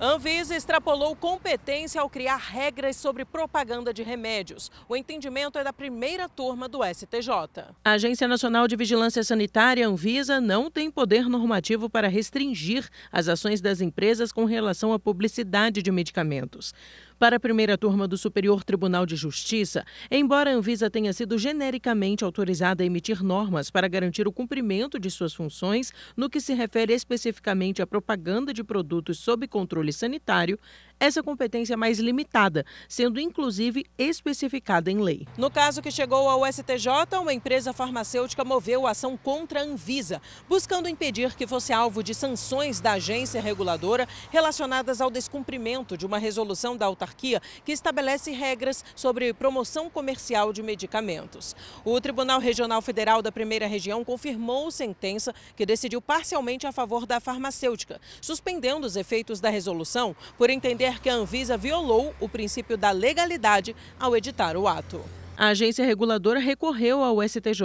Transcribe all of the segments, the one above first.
Anvisa extrapolou competência ao criar regras sobre propaganda de remédios. O entendimento é da primeira turma do STJ. A Agência Nacional de Vigilância Sanitária, Anvisa, não tem poder normativo para restringir as ações das empresas com relação à publicidade de medicamentos. Para a primeira turma do Superior Tribunal de Justiça, embora a Anvisa tenha sido genericamente autorizada a emitir normas para garantir o cumprimento de suas funções no que se refere especificamente à propaganda de produtos sob controle controle sanitário essa competência mais limitada, sendo inclusive especificada em lei. No caso que chegou ao STJ, uma empresa farmacêutica moveu ação contra a Anvisa, buscando impedir que fosse alvo de sanções da agência reguladora relacionadas ao descumprimento de uma resolução da autarquia que estabelece regras sobre promoção comercial de medicamentos. O Tribunal Regional Federal da Primeira Região confirmou sentença que decidiu parcialmente a favor da farmacêutica, suspendendo os efeitos da resolução por entender que a Anvisa violou o princípio da legalidade ao editar o ato. A agência reguladora recorreu ao STJ.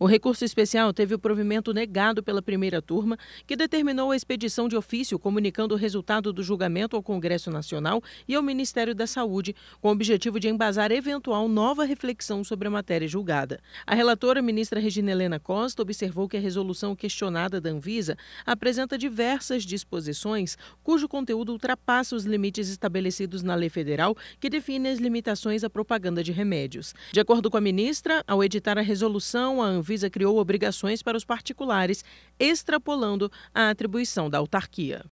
O recurso especial teve o provimento negado pela primeira turma, que determinou a expedição de ofício comunicando o resultado do julgamento ao Congresso Nacional e ao Ministério da Saúde, com o objetivo de embasar eventual nova reflexão sobre a matéria julgada. A relatora, ministra Regina Helena Costa, observou que a resolução questionada da Anvisa apresenta diversas disposições cujo conteúdo ultrapassa os limites estabelecidos na lei federal que define as limitações à propaganda de remédios. De acordo com a ministra, ao editar a resolução, a Anvisa criou obrigações para os particulares, extrapolando a atribuição da autarquia.